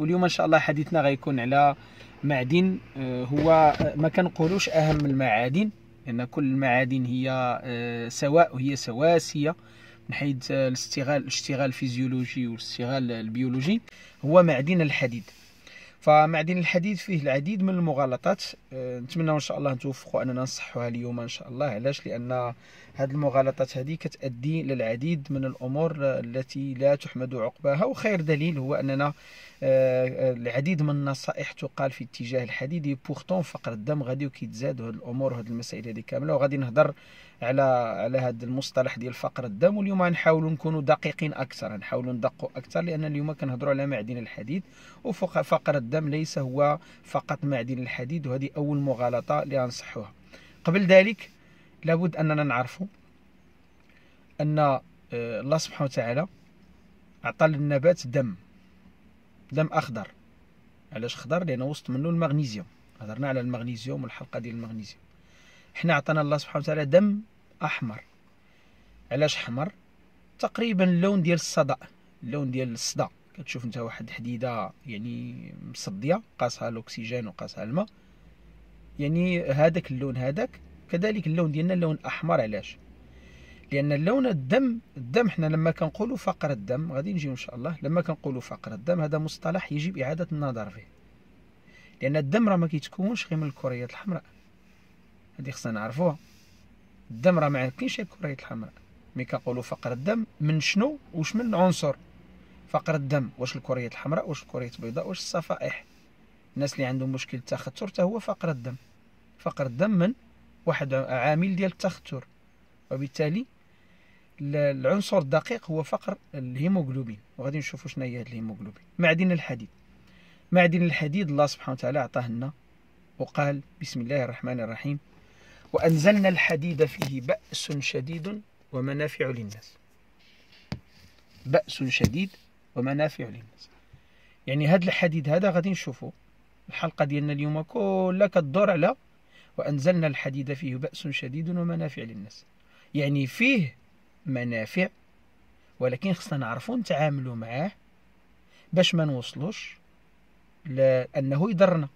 واليوم ان شاء الله حديثنا غيكون على معدن آه، هو آه، ما كنقولوش اهم المعادن لان يعني كل المعادن هي آه، سواء وهي سواسيه من حيث الاستغلال الاشتغال الفيزيولوجي والاستغلال البيولوجي هو معدن الحديد فمعدن الحديد فيه العديد من المغالطات نتمنى ان شاء الله توفقوا اننا نصحوها اليوم ان شاء الله علاش لان هذه المغالطات هذه كتؤدي للعديد من الامور التي لا تحمد عقباها وخير دليل هو اننا آه، آه، العديد من النصائح تقال في اتجاه الحديد بورتون فقر الدم غادي وكيتزاد هاد الامور وهاد المسائل هذه كامله وغادي نهضر على على هذا المصطلح ديال فقر الدم واليوم غنحاولوا نكونوا دقيقين اكثر نحاولوا ندقوا اكثر لان اليوم كنهضروا على معدن الحديد وفقر الدم ليس هو فقط معدن الحديد وهذه اول مغالطه اللي قبل ذلك لابد أننا نعرف أن آه، الله سبحانه وتعالى أعطى للنبات دم دم أخضر علاش اخضر لأنه وسط منه المغنيسيوم هضرنا على المغنيسيوم والحلقة ديال المغنيسيوم حنا عطانا الله سبحانه وتعالى دم أحمر علاش احمر تقريبا اللون ديال الصدأ اللون ديال الصدا كتشوف انت واحد الحديده يعني مصديه قاسها الاكسجين وقاسها الماء يعني هذاك اللون هذاك كذلك اللون ديالنا لون احمر علاش لان اللون الدم الدم حنا لما كنقولوا فقر الدم غادي نجيو ان شاء الله لما كنقولوا فقر الدم هذا مصطلح يجب اعاده النظر فيه لان الدم راه ما كيتكونش غير من الكريات الحمراء هذه خصنا نعرفوها الدم راه ما عندكينش الكريات الحمراء ملي كنقولوا فقر الدم من شنو واش من عنصر فقر الدم واش الكريات الحمراء واش الكريات البيضاء واش الصفائح الناس اللي عندهم مشكل التخثر حتى هو فقر الدم فقر الدم من واحد عامل ديال التختر وبالتالي العنصر الدقيق هو فقر الهيموغلوبين وغادي نشوفوا شنو هي هذا الهيموغلوبين معدن الحديد معدن الحديد الله سبحانه وتعالى عطاه لنا وقال بسم الله الرحمن الرحيم وأنزلنا الحديد فيه بأس شديد ومنافع للناس بأس شديد ومنافع للناس يعني هذا الحديد هذا غادي نشوفوا الحلقة ديالنا اليوم كلها كدور على وأنزلنا الحديد فيه بأس شديد ومنافع للناس يعني فيه منافع ولكن خصنا نعرفوا نتعاملوا معاه باش ما نوصلوش لأنه يضرنا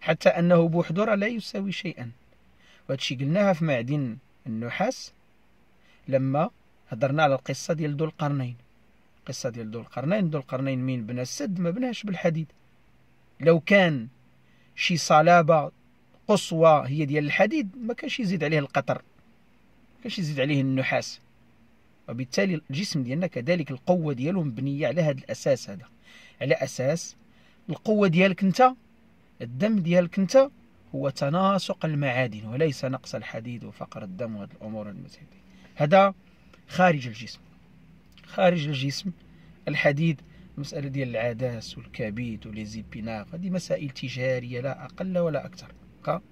حتى أنه بوحدورة لا يساوي شيئا وهادشي قلناها في معدن النحاس لما هضرنا على القصة ديال ذو القرنين القصة ديال ذو القرنين ذو القرنين مين بنى السد ما بناش بالحديد لو كان شي صلابة قصوى هي ديال الحديد ما كانش يزيد عليه القطر ما كانش يزيد عليه النحاس وبالتالي الجسم ديالنا كذلك القوه ديالو مبنيه على هذا الاساس هذا على اساس القوه ديالك انت الدم ديالك انت هو تناسق المعادن وليس نقص الحديد وفقر الدم وهذه الامور المتعدده هذا خارج الجسم خارج الجسم الحديد المساله ديال العدس والكبد وليزيبيناغ هذه مسائل تجاريه لا اقل ولا اكثر هكا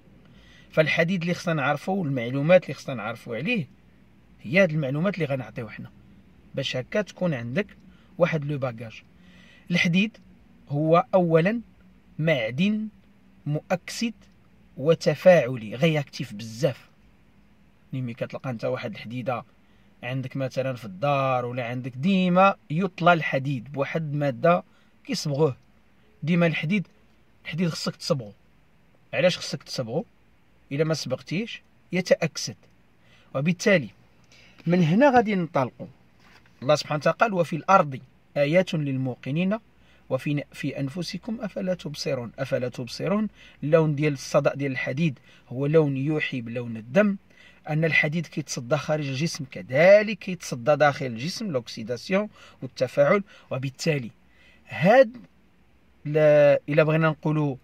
فالحديد اللي خصنا نعرفو والمعلومات اللي خصنا نعرفو عليه هي هاد المعلومات اللي غنعطيو حنا باش هكا تكون عندك واحد لو باجاج الحديد هو اولا معدن مؤكسد وتفاعلي غياكتيف بزاف ملي كتلقى انت واحد الحديده عندك مثلا في الدار ولا عندك ديما يطلى الحديد بواحد الماده كيصبغوه ديما الحديد الحديد خصك تصبغو علاش خصك تصبغو الا ما سبقتيش يتاكسد وبالتالي من هنا غادي ننطلقوا الله سبحانه وتعالى قال وفي الارض ايات للموقنين وفي في انفسكم افلا تبصرون افلا تبصرون اللون ديال الصدأ ديال الحديد هو لون يوحي بلون الدم ان الحديد كيتصدى خارج الجسم كذلك كيتصدى داخل الجسم لوكسيداسيون والتفاعل وبالتالي هاد الا بغينا نقولوا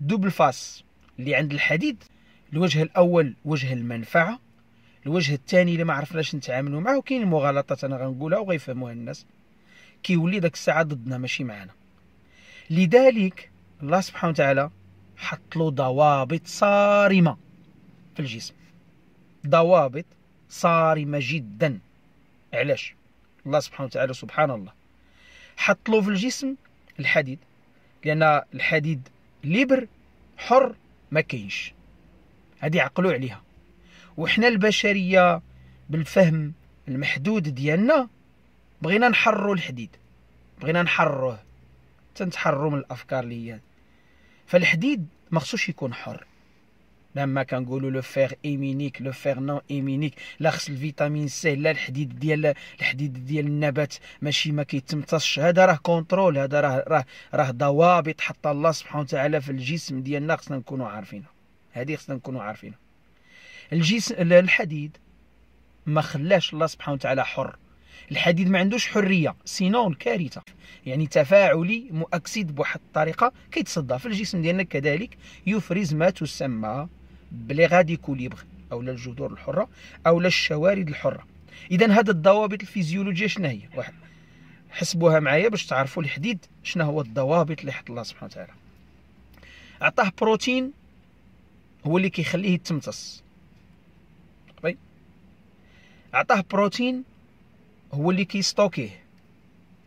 دوبل فاس اللي عند الحديد الوجه الاول وجه المنفعه الوجه الثاني اللي ما عرفناش نتعاملوا معه كاين المغالطات انا غنقولها وغيفهموها الناس كيولي داك الساعه ضدنا ماشي معنا لذلك الله سبحانه وتعالى حط له ضوابط صارمه في الجسم ضوابط صارمه جدا علاش الله سبحانه وتعالى سبحان الله حط له في الجسم الحديد لان الحديد ليبر حر ما كاينش هادي عقلوا عليها وحنا البشريه بالفهم المحدود ديالنا بغينا نحرروا الحديد بغينا نحرروه تنتحرروا من الافكار اللي هي فالحديد ما يكون حر لما كنقولوا لو فيغ ايمينيك لو فيغ نون ايمينيك لا خص الفيتامين سي لا الحديد ديال الحديد ديال النبات ماشي ما كيتمتصش هذا راه كونترول هذا راه راه راه ضوابط حط الله سبحانه وتعالى في الجسم ديالنا خصنا نكونوا عارفينها هذه خصنا نكونوا عارفينها الجسم الحديد ما خلاش الله سبحانه وتعالى حر الحديد ما عندوش حريه سينون كارثه يعني تفاعلي مؤكسد بواحد الطريقه كيتصدى في الجسم ديالنا كذلك يفرز ما تسمى بلي غادي كوليبغ او لا الجذور الحره او لا الشوارد الحره اذا هاد الضوابط الفيزيولوجيه شنو هي واحد حسبوها معايا باش تعرفوا الحديد شنو هو الضوابط اللي حط الله سبحانه وتعالى عطاه بروتين هو اللي كيخليه يتمتص طيب عطاه بروتين هو اللي كيستوكيه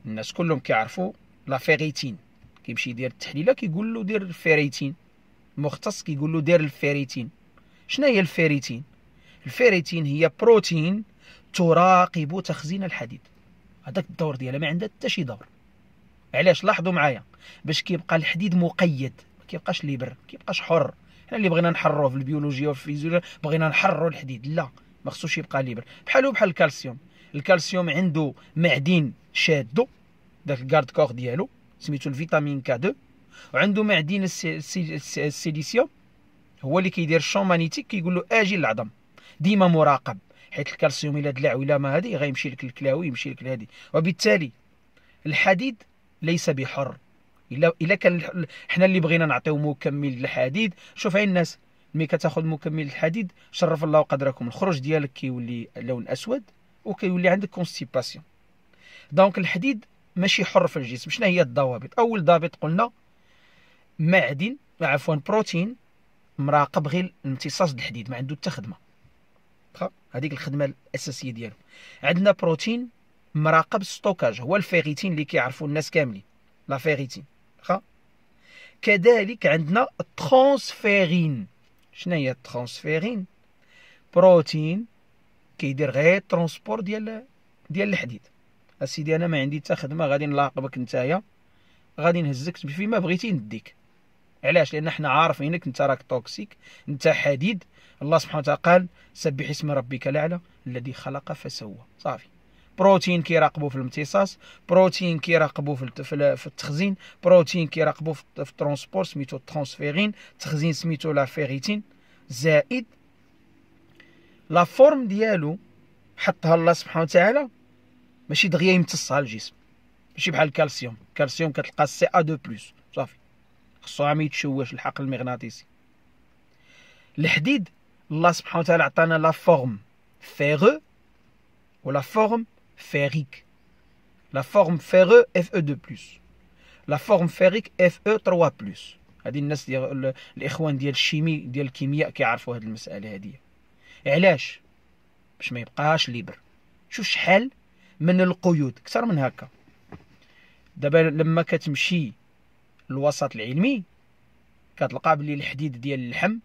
الناس كلهم كيعرفوا لا فيريتين كيمشي يدير التحليله كيقول له دير فيريتين مختص كيقول له دير الفيريتين شنو هي الفيريتين الفيريتين هي بروتين تراقب تخزين الحديد هذاك الدور ديالها ما عندها حتى شي دور علاش لاحظوا معايا باش كيبقى الحديد مقيد ما كيبقاش ليبر ما كيبقاش حر حنا اللي بغينا نحروه في البيولوجيا وفي الفيزيولوجيا بغينا نحروا الحديد لا ما خصوش يبقى ليبر بحالو بحال الكالسيوم الكالسيوم عنده معدن شادو داك الكارد كور ديالو سميتو الفيتامين كا 2 وعنده معدن السيليسيوم هو اللي كيدير الشون مانيتيك كيقول له اجي العظم ديما مراقب حيت الكالسيوم الى دلع ولا ما هذه غيمشي لك الكلاوي يمشي لك هذه وبالتالي الحديد ليس بحر الا الا كان حنا اللي بغينا نعطيو مكمل للحديد شوف عين الناس ملي كتاخذ مكمل الحديد شرف الله قدركم الخروج ديالك كيولي لون اسود وكيولي عندك كونستيباسيون دونك الحديد ماشي حر في الجسم شنو هي الضوابط اول ضابط قلنا معدن عفوا بروتين مراقب غير امتصاص الحديد ما عنده حتى خدمه هذيك الخدمه الاساسيه ديالو عندنا بروتين مراقب ستوكاج هو الفيغيتين اللي كيعرفوا الناس كاملين لا فيغيتين كذلك عندنا الترانسفيرين شنو هي الترانسفيرين بروتين كيدير غير ترونسبور ديال ديال الحديد اسيدي انا ما عندي حتى خدمه غادي نلاقبك نتايا غادي نهزك فيما بغيتي نديك علاش لان احنا عارفينك انت راك توكسيك انت حديد الله سبحانه وتعالى قال سبح اسم ربك الاعلى الذي خلق فسوى صافي بروتين كيراقبوا في الامتصاص بروتين كيراقبوا في في التخزين بروتين كيراقبوا في الترونسبور سميتو الترانسفيرين التخزين سميتو لا فيريتين زائد لا فورم ديالو حطها الله سبحانه وتعالى ماشي دغيا يمتصها الجسم ماشي بحال الكالسيوم الكالسيوم كتلقى سي ا دو بلس خصو يتشوش الحقل المغناطيسي الحديد الله سبحانه وتعالى عطانا لا فورم فيغو ولا فورم فيريك لا فورم فيغو اف او دو بلس لا فورم فيريك اف او 3 بلس هادي الناس ديال الاخوان ديال الشيمي ديال الكيمياء كيعرفوا هاد المساله هادي علاش باش ما يبقاش ليبر شوف شحال من القيود اكثر من هكا دابا لما كتمشي الوسط العلمي كتلقى بلي الحديد ديال اللحم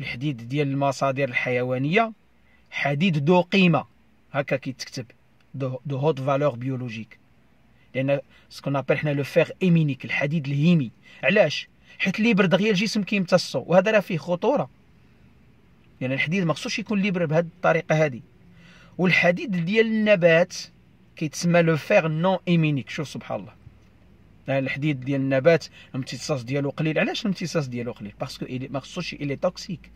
الحديد ديال المصادر الحيوانيه حديد ذو قيمه هكا كيتكتب دو هوت فالور بيولوجيك لان سكون ابل حنا لو فيغ ايمينيك الحديد الهيمي علاش حيت اللي يبرد غير الجسم كيمتصو وهذا راه فيه خطوره لان يعني الحديد ما خصوش يكون ليبر بهذه الطريقه هذه والحديد ديال النبات كيتسمى لو فيغ نون ايمينيك شوف سبحان الله آه، الحديد ديال النبات الامتصاص ديالو قليل علاش الامتصاص ديالو قليل باسكو ما خصوش إلي توكسيك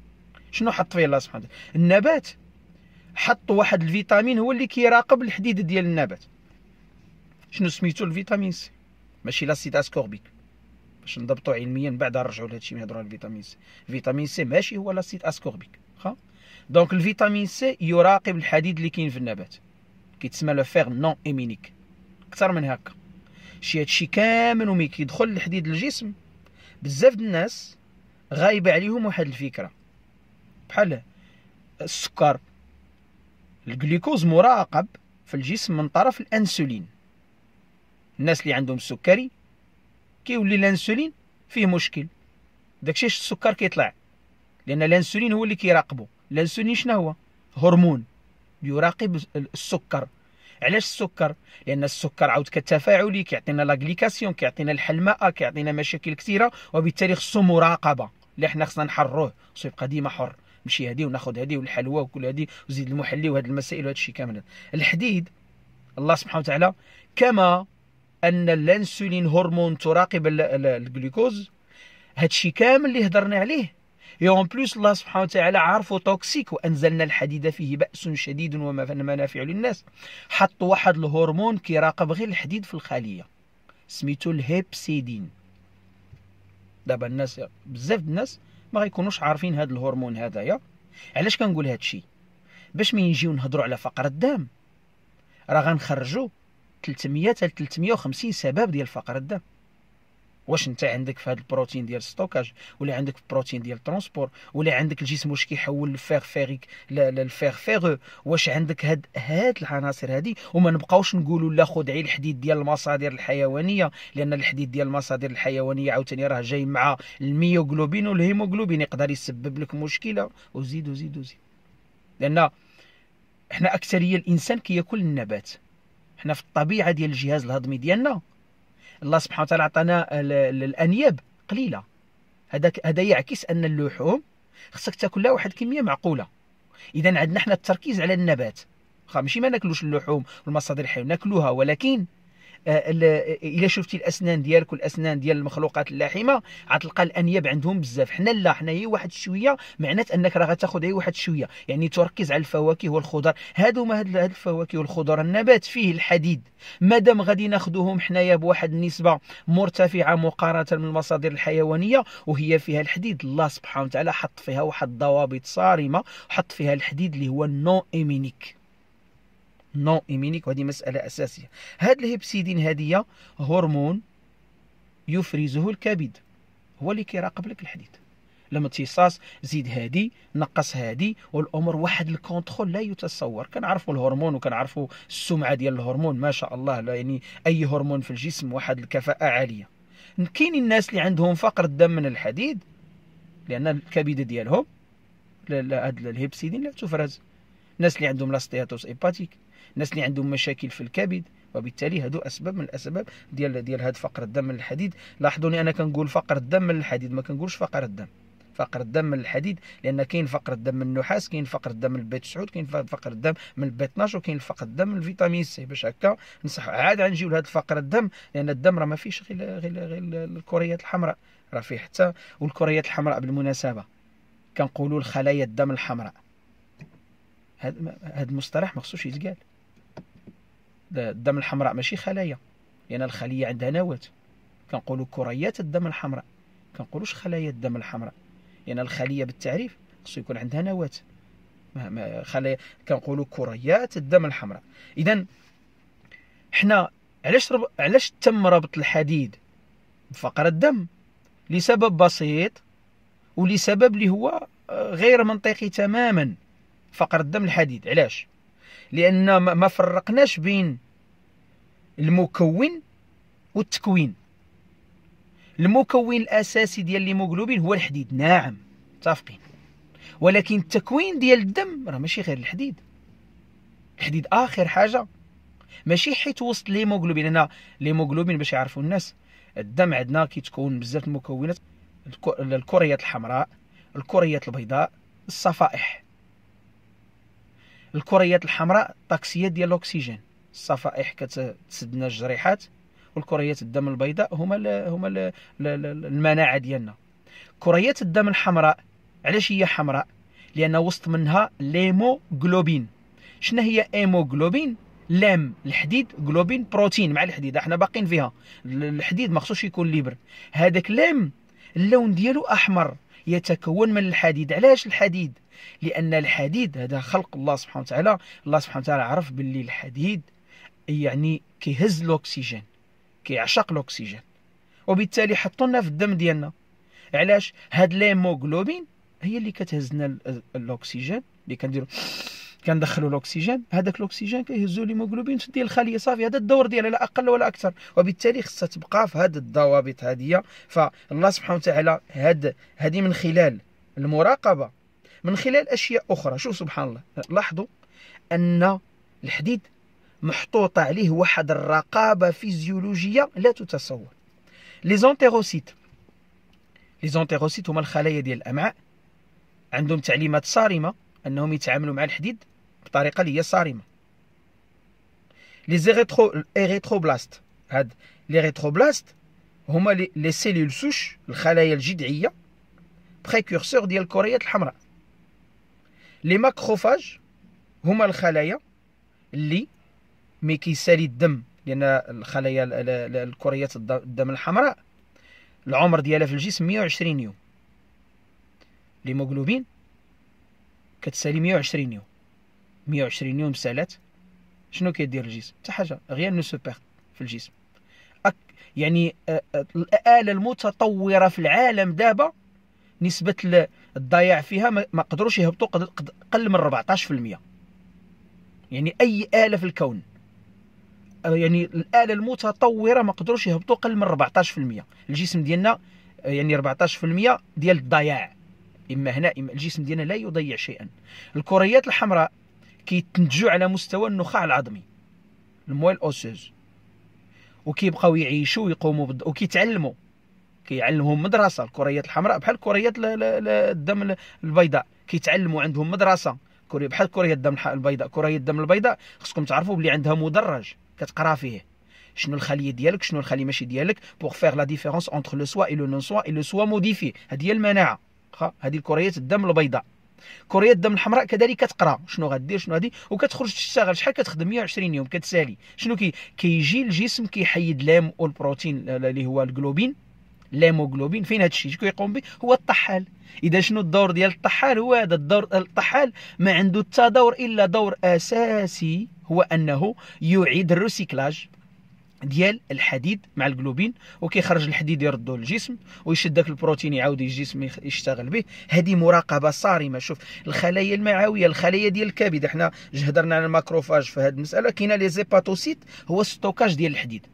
شنو حط فيه الله سبحانه وتعالى النبات حط واحد الفيتامين هو اللي كيراقب الحديد ديال النبات شنو سميتو الفيتامين سي ماشي لاسيد اسكوربيك باش نضبطوا علميا من بعد نرجعوا لهذا نهضرو على الفيتامين سي الفيتامين سي ماشي هو لاسيد اسكوربيك واخا دونك الفيتامين سي يراقب الحديد اللي كاين في النبات كيتسمى لو فيغ نون ايمينيك اكثر من هكا شي هادشي كامل ومي كيدخل لحديد الجسم بزاف ديال الناس غايبه عليهم واحد الفكره بحال السكر الجلوكوز مراقب في الجسم من طرف الانسولين الناس اللي عندهم السكري كيولي الانسولين فيه مشكل داكشي السكر كيطلع لان الانسولين هو اللي كيراقبه الانسولين شنو هو هرمون يراقب السكر علاش السكر لان السكر عاود كتفاعلي كيعطينا لاغليكاسيون كيعطينا الحلماءه كيعطينا مشاكل كثيره وبالتالي خصو مراقبه اللي حنا خصنا نحروه خصو يبقى ديما حر نمشي هذه وناخذ هذه والحلوى وكل هذه وزيد المحلي وهذه المسائل وهذا الشيء كامل الحديد الله سبحانه وتعالى كما ان الانسولين هرمون تراقب الجلوكوز هادشي كامل اللي هضرنا عليه اي اون بلوس الله سبحانه وتعالى عارفه توكسيك وأنزلنا الحديد فيه بأس شديد ومنافع للناس حط واحد الهرمون كيراقب غير الحديد في الخلية سميتو الهيبسيدين دابا الناس بزاف الناس ما غيكونوش عارفين هذا الهرمون هذايا علاش كنقول هذا الشيء باش مين نجيو نهضروا على فقر الدم راه غنخرجوا 300 حتى 350 سبب ديال فقر الدم واش انت عندك في هذا البروتين ديال ستوكاج ولا عندك في البروتين ديال الترونسبور ولا عندك الجسم واش كيحول الفيغ فيغيك للفيغ فيغو واش عندك هاد هاد العناصر هادي وما نبقاوش نقولوا لا خد عين الحديد ديال المصادر الحيوانيه لان الحديد ديال المصادر الحيوانيه عاوتاني راه جاي مع الميوغلوبين والهيموغلوبين يقدر يسبب لك مشكله وزيد وزيد وزيد لان احنا اكثريه الانسان كياكل النبات احنا في الطبيعه ديال الجهاز الهضمي ديالنا الله سبحانه وتعالى عطانا الانياب قليله هذا هذا يعكس ان اللحوم خصك تاكلها واحد الكميه معقوله اذا عندنا حنا التركيز على النبات واخا ماشي ما ناكلوش اللحوم والمصادر الحيويه ناكلوها ولكن آه، الا شفتي الاسنان ديالك والاسنان ديال المخلوقات اللاحمه غتلقى الانياب عندهم بزاف حنا لا حنا هي واحد شويه معنات انك راه غتاخذ هي واحد شويه يعني تركز على الفواكه والخضر هادو ما هاد الفواكه والخضر النبات فيه الحديد مادام غادي ناخذوهم حنايا بواحد النسبه مرتفعه مقارنه بالمصادر الحيوانيه وهي فيها الحديد الله سبحانه وتعالى حط فيها واحد الضوابط صارمه حط فيها الحديد اللي هو النو امينيك نون ايمينيك وهذه مسألة أساسية هاد الهيبسيدين هادية هرمون يفرزه الكبد هو اللي كيراقب لك الحديد لما تيصاص زيد هادي نقص هادي والامور واحد الكونترول لا يتصور كنعرفوا الهرمون وكنعرفوا السمعه ديال الهرمون ما شاء الله لا يعني اي هرمون في الجسم واحد الكفاءه عاليه كاين الناس اللي عندهم فقر الدم من الحديد لان الكبد ديالهم هاد الهيبسيدين لا تفرز الناس اللي عندهم لاستياتوس ايباتيك الناس اللي عندهم مشاكل في الكبد وبالتالي هادو اسباب من الاسباب ديال ديال هاد فقر الدم من الحديد لاحظوني انا كنقول فقر الدم من الحديد ما كنقولش فقر الدم فقر الدم من الحديد لان كاين فقر الدم من النحاس كاين فقر الدم من البيت 9 كاين فقر الدم من البيت 12 وكاين فقر الدم من الفيتامين سي باش هكا نصح عاد غنجيو لهذا الفقر الدم لان الدم راه ما فيش غير غير غير الكريات الحمراء راه فيه حتى والكريات الحمراء بالمناسبه كنقولوا الخلايا الدم الحمراء هذا المصطلح ما خصوش يتقال الدم الحمراء ماشي خلايا لان يعني الخليه عندها نواه كنقولوا كريات الدم الحمراء كنقولوش خلايا الدم الحمراء لان يعني الخليه بالتعريف خصو يكون عندها نواه خلايا كنقولوا كريات الدم الحمراء اذا حنا علاش رب... علاش تم ربط الحديد بفقر الدم لسبب بسيط ولسبب اللي هو آه، غير منطقي تماما فقر الدم الحديد علاش لان ما فرقناش بين المكون والتكوين المكون الاساسي ديال الهيموغلوبين هو الحديد نعم متفقين ولكن التكوين ديال الدم راه ماشي غير الحديد الحديد اخر حاجه ماشي حيت وسط الهيموغلوبين انا الهيموغلوبين باش يعرفوا الناس الدم عندنا كيتكون بزاف المكونات الكريات الحمراء الكريات البيضاء الصفائح الكريات الحمراء طاكسيات ديال الاكسجين الصفائح كتسدنا الجريحات والكريات الدم البيضاء هما الـ هما الـ المناعه ديالنا كريات الدم الحمراء علاش هي حمراء لان وسط منها ليموغلوبين شنو هي ايموغلوبين لام الحديد جلوبين بروتين مع الحديد احنا باقين فيها الحديد ما خصوش يكون ليبر هذاك لام اللون ديالو احمر يتكون من الحديد علاش الحديد لأن الحديد هذا خلق الله سبحانه وتعالى الله سبحانه وتعالى عرف باللي الحديد يعني كيهز الأكسجين كيعشق الأكسجين وبالتالي حطوا لنا في الدم ديالنا علاش هاد الهيموغلوبين هي اللي لنا الاكسجين اللي كنديرو كندخلوا الاكسجين هذاك الاكسجين كيهزوا الهيموغلوبين ديال الخليه صافي هذا الدور ديالها لا اقل ولا اكثر وبالتالي خصها تبقى في هاد الضوابط هذه فالله سبحانه وتعالى هاد هذه من خلال المراقبه من خلال أشياء أخرى شوف سبحان الله لاحظوا أن الحديد محطوطة عليه واحد الرقابة فيزيولوجية لا تتصور لي زونتيروسيت لي زونتيروسيت هما الخلايا ديال الأمعاء عندهم تعليمات صارمة أنهم يتعاملوا مع الحديد بطريقة اللي هي صارمة لي زيريترو إريتروبلاست هاد لي ريتروبلاست هما لي سيلول سوش الخلايا الجذعية بريكورسور ديال الكريات الحمراء لي ماكروفاج هما الخلايا اللي مي كيسالي الدم لان الخلايا الكريات الدم الحمراء العمر ديالها في الجسم 120 يوم الهيموغلوبين كتسالي 120 يوم 120 يوم سالات شنو كيدير الجسم حتى حاجه غير نو سوبير في الجسم أك يعني الاله المتطوره في العالم دابا نسبه الضياع فيها ما قدروش يهبطوا قل من 14% يعني اي اله في الكون آه، يعني الاله المتطوره ما قدروش يهبطوا قل من 14% الجسم ديالنا آه، يعني 14% ديال الضياع اما هنا إما الجسم ديالنا لا يضيع شيئا الكريات الحمراء كيتنتجوا على مستوى النخاع العظمي الموال اوسوز وكيبقاو يعيشوا ويقوموا بد... وكيتعلموا كيعلمهم مدرسه الكريات الحمراء بحال كريات الدم البيضاء كيتعلموا عندهم مدرسه كوري بحال كريات الدم البيضاء كريات الدم البيضاء خصكم تعرفوا بلي عندها مدرج كتقرا فيه شنو الخليه ديالك شنو الخليه ماشي ديالك بوغ فيغ لا ديفيرونس اونتخ لو سوا اي لو نون سوا اي لو سوا موديفي هذه هي المناعه هذه كريات الدم البيضاء كريات الدم الحمراء كذلك كتقرا شنو غدير شنو هادي وكتخرج تشتغل شحال كتخدم 120 يوم كتسالي شنو كي كيجي الجسم كيحيد لام والبروتين اللي هو الجلوبين الهيموغلوبين فين هادشي شكون يقوم به هو الطحال اذا شنو الدور ديال الطحال هو هذا الدور الطحال ما عنده حتى دور الا دور اساسي هو انه يعيد الريسيكلاج ديال الحديد مع الجلوبين وكيخرج الحديد يردو للجسم ويشد داك البروتين يعاود الجسم يشتغل به هذه مراقبه صارمه شوف الخلايا المعويه الخلايا ديال الكبد احنا جهدرنا على الماكروفاج في هذه المساله كاينه لي زيباتوسيت هو ستوكاج ديال الحديد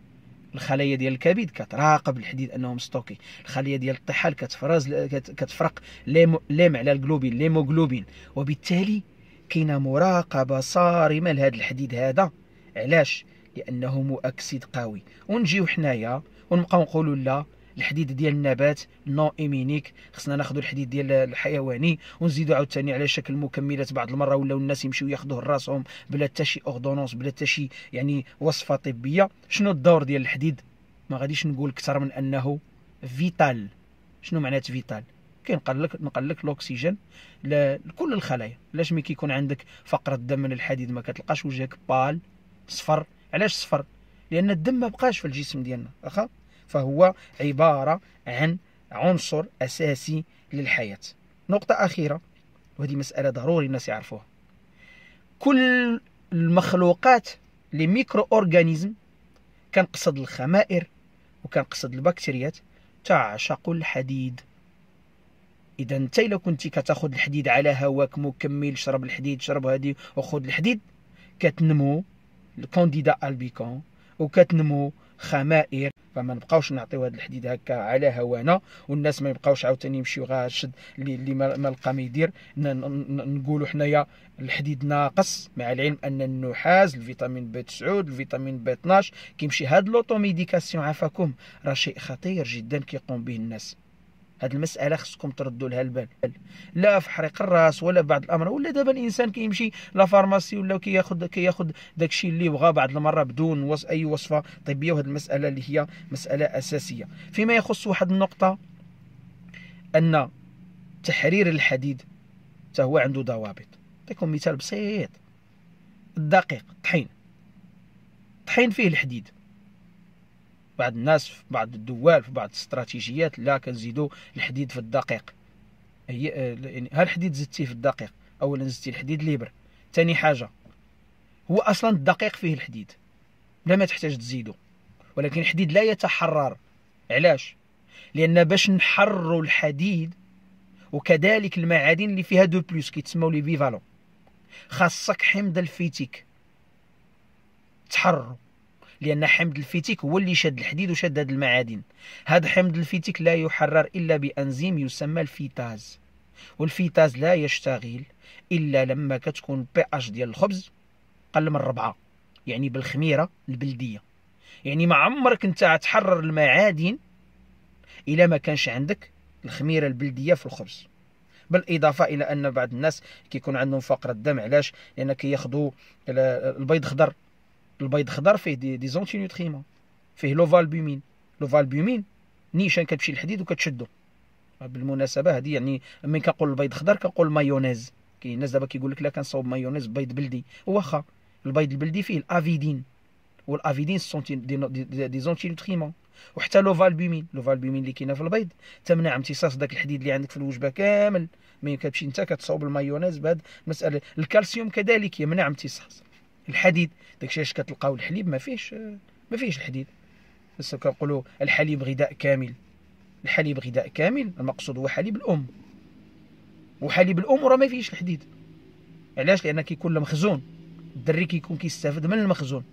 الخلايا ديال الكبد كتراقب الحديد انه مستوكي الخليه ديال الطحال كتفرز كتفرق ليم على الجلوبين ليموغلوبين وبالتالي كاينه مراقبه صارمه لهذا الحديد هذا علاش لانه مؤكسد قوي ونجيو حنايا ونبقاو نقولوا لا الحديد ديال النبات نو ايمينيك خصنا ناخذوا الحديد ديال الحيواني ونزيدوا عاوتاني على شكل مكملات بعض المره ولاو الناس يمشيو ياخذوه لراسهم بلا حتى شي اوردونونس بلا حتى شي يعني وصفه طبيه شنو الدور ديال الحديد ما غاديش نقول اكثر من انه فيتال شنو معنات فيتال كينقل لك نقل لك الاكسجين لكل الخلايا علاش ملي كيكون عندك فقره الدم من الحديد ما كتلقاش وجهك بال صفر علاش صفر لان الدم ما بقاش في الجسم ديالنا واخا فهو عبارة عن عنصر أساسي للحياة نقطة أخيرة وهذه مسألة ضروري الناس يعرفوها كل المخلوقات لي ميكرو كان كنقصد الخمائر وكنقصد البكتيريات تعشق الحديد اذا انت الا كنتي كتاخذ الحديد على هواك مكمل شرب الحديد شرب هذه وخذ الحديد كتنمو الكونديدا البيكون وكتنمو خمائر فما نبقاوش نعطيو هذا الحديد هكا على هوانا والناس ما يبقاوش عاوتاني يمشيو غا شد اللي ما لقى ما يدير نقولوا حنايا الحديد ناقص مع العلم ان النحاس الفيتامين بي 9 الفيتامين بي 12 كيمشي هاد لوطوميديكاسيون عفاكم راه شيء خطير جدا كيقوم به الناس هاد المساله خصكم تردوا لها البال لا في حريق الراس ولا بعض الامر ولا دابا الانسان كيمشي لا فارماسي ولا كياخذ كياخذ داكشي اللي بغى بعض المره بدون وص اي وصفه طبيه وهاد المساله اللي هي مساله اساسيه فيما يخص واحد النقطه ان تحرير الحديد هو عنده ضوابط نعطيكم مثال بسيط الدقيق طحين طحين فيه الحديد بعض الناس في بعض الدول في بعض الاستراتيجيات لا كنزيدوا الحديد في الدقيق هي آه، يعني ها الحديد زدتيه في الدقيق اولا زدتي الحديد ليبر ثاني حاجه هو اصلا الدقيق فيه الحديد لا ما تحتاج تزيدو ولكن الحديد لا يتحرر علاش لان باش نحرروا الحديد وكذلك المعادن اللي فيها دو بلوس كيتسموا لي بيفالون خاصك حمض الفيتيك تحرروا لان حمض الفيتيك هو اللي شد الحديد وشد هذه المعادن هذا حمض الفيتيك لا يحرر الا بانزيم يسمى الفيتاز والفيتاز لا يشتغل الا لما كتكون بي اش ديال الخبز قل من ربعة يعني بالخميره البلديه يعني ما عمرك انت تحرر المعادن الا ما كانش عندك الخميره البلديه في الخبز بالاضافه الى ان بعض الناس كيكون عندهم فقر الدم علاش لان كياخذوا البيض خضر البيض خضر فيه دي, دي زونتي نوتريمون فيه لوفالبومين لوفالبومين نيشان كتمشي للحديد وكتشدو بالمناسبه هذه يعني ملي كنقول البيض خضر كنقول مايونيز كاين الناس دابا كيقول لك لا كنصاوب مايونيز بيض بلدي واخا البيض البلدي فيه الافيدين والافيدين سونتي دي, دي, دي زونتي نوتريمون وحتى لوفالبومين لوفالبومين اللي كاينه في البيض تمنع امتصاص داك الحديد اللي عندك في الوجبه كامل ملي كتمشي انت كتصاوب المايونيز بهاد المساله الكالسيوم كذلك يمنع امتصاص الحديد داكشي علاش كتلقاو الحليب ما فيهش ما فيهش الحديد بس كنقولوا الحليب غذاء كامل الحليب غذاء كامل المقصود هو حليب الام وحليب الام راه ما فيهش الحديد علاش لان كيكون المخزون الدري كيكون كيستافد من المخزون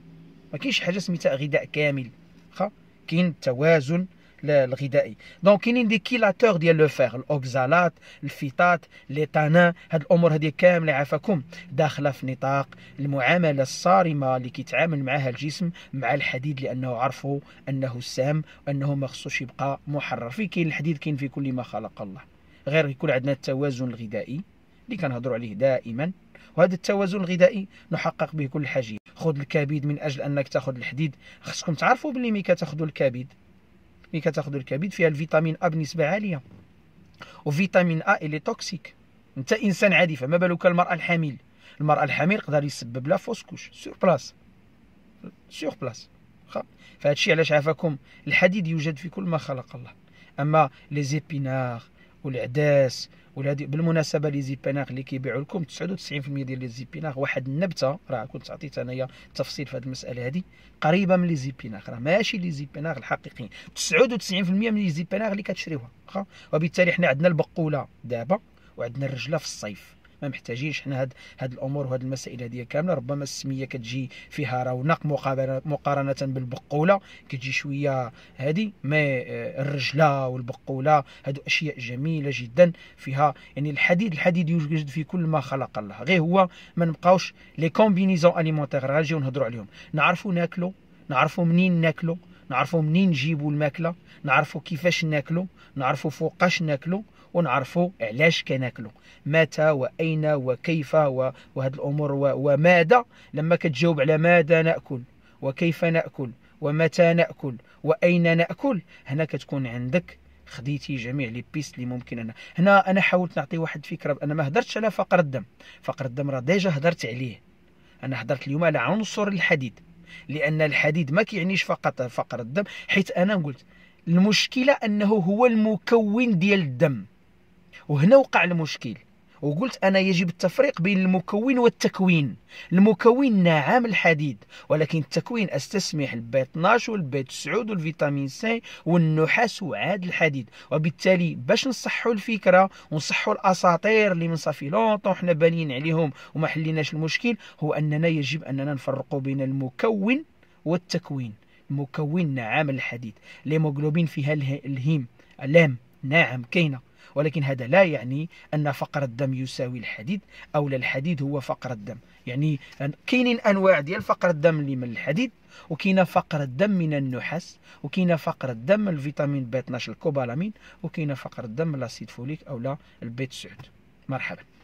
ما كاينش حاجه سميتها غذاء كامل واخا كاين توازن الغذائي دونك كاينين دي كيلاتور ديال لو فيغ الاوكزالات الفيطات لي تانا هاد الامور هادي كامله عافاكم داخله في نطاق المعامله الصارمه اللي كيتعامل معها الجسم مع الحديد لانه عرفوا انه سام وانه ما خصوش يبقى محرر في كاين الحديد كاين في كل ما خلق الله غير يكون عندنا التوازن الغذائي اللي كنهضروا عليه دائما وهذا التوازن الغذائي نحقق به كل حاجه خذ الكبد من اجل انك تاخذ الحديد خصكم تعرفوا باللي مي كتاخذوا الكبد ملي كتاخذ الكبد فيها الفيتامين ا بنسبه عاليه وفيتامين ا اللي توكسيك انت انسان عادي فما بالك المراه الحامل المراه الحامل قدر يسبب لها فوسكوش سور بلاص سور بلاص فهادشي علاش عافاكم الحديد يوجد في كل ما خلق الله اما لي زيبينار والعداس والهادي بالمناسبه لي زيبيناغ اللي كيبيعوا لكم 99% ديال لي زيبيناغ واحد النبته راه كنت عطيت انايا تفصيل في هذه المساله هذه قريبه من لي زيبيناغ راه ماشي لي زيبيناغ الحقيقيين 99% من لي زيبيناغ اللي كتشريوها وبالتالي حنا عندنا البقوله دابا وعندنا الرجله في الصيف ما محتاجينش حنا هاد هاد الامور وهاد المسائل هذه كامله ربما السميه كتجي فيها رونق مقارنه بالبقوله كتجي شويه هذه آه، ما الرجله والبقوله هادو اشياء جميله جدا فيها يعني الحديد الحديد يوجد في كل ما خلق الله غير هو ما نبقاوش لي كومبينيزون اليمونتيغ راه نجيو نهضروا عليهم نعرفوا ناكلوا نعرفوا منين ناكلوا نعرفوا منين نجيبوا الماكله نعرفوا كيفاش ناكلوا نعرفوا فوقاش ناكلوا ونعرفوا علاش كناكلوا متى واين وكيف وهاد الامور وماذا لما كتجاوب على ماذا ناكل وكيف ناكل ومتى ناكل واين ناكل هنا كتكون عندك خديتي جميع لي بيست اللي ممكن انا هنا انا حاولت نعطي واحد فكره انا ما هدرتش على فقر الدم فقر الدم راه ديجا هدرت عليه انا هدرت اليوم على عنصر الحديد لان الحديد ما كيعنيش فقط فقر الدم حيث انا قلت المشكله انه هو المكون ديال الدم وهنا وقع المشكل وقلت أنا يجب التفريق بين المكون والتكوين المكون نعم الحديد ولكن التكوين أستسمح البي 12 والبي 9 والفيتامين سي والنحاس وعاد الحديد وبالتالي باش نصحوا الفكرة ونصحوا الأساطير اللي من صافي لونطون حنا بانيين عليهم وما حليناش المشكل هو أننا يجب أننا نفرقوا بين المكون والتكوين المكون نعم الحديد الهيموغلوبين فيها الهيم اللام نعم كاينه ولكن هذا لا يعني أن فقر الدم يساوي الحديد أو لا الحديد هو فقر الدم يعني كاينين أنواع ديال فقر الدم اللي من الحديد وكاينه فقر الدم من النحاس وكاينه فقر الدم من الفيتامين بي 12 الكوبالامين وكاينه فقر الدم من لاسيد فوليك او لا البيت سعود مرحبا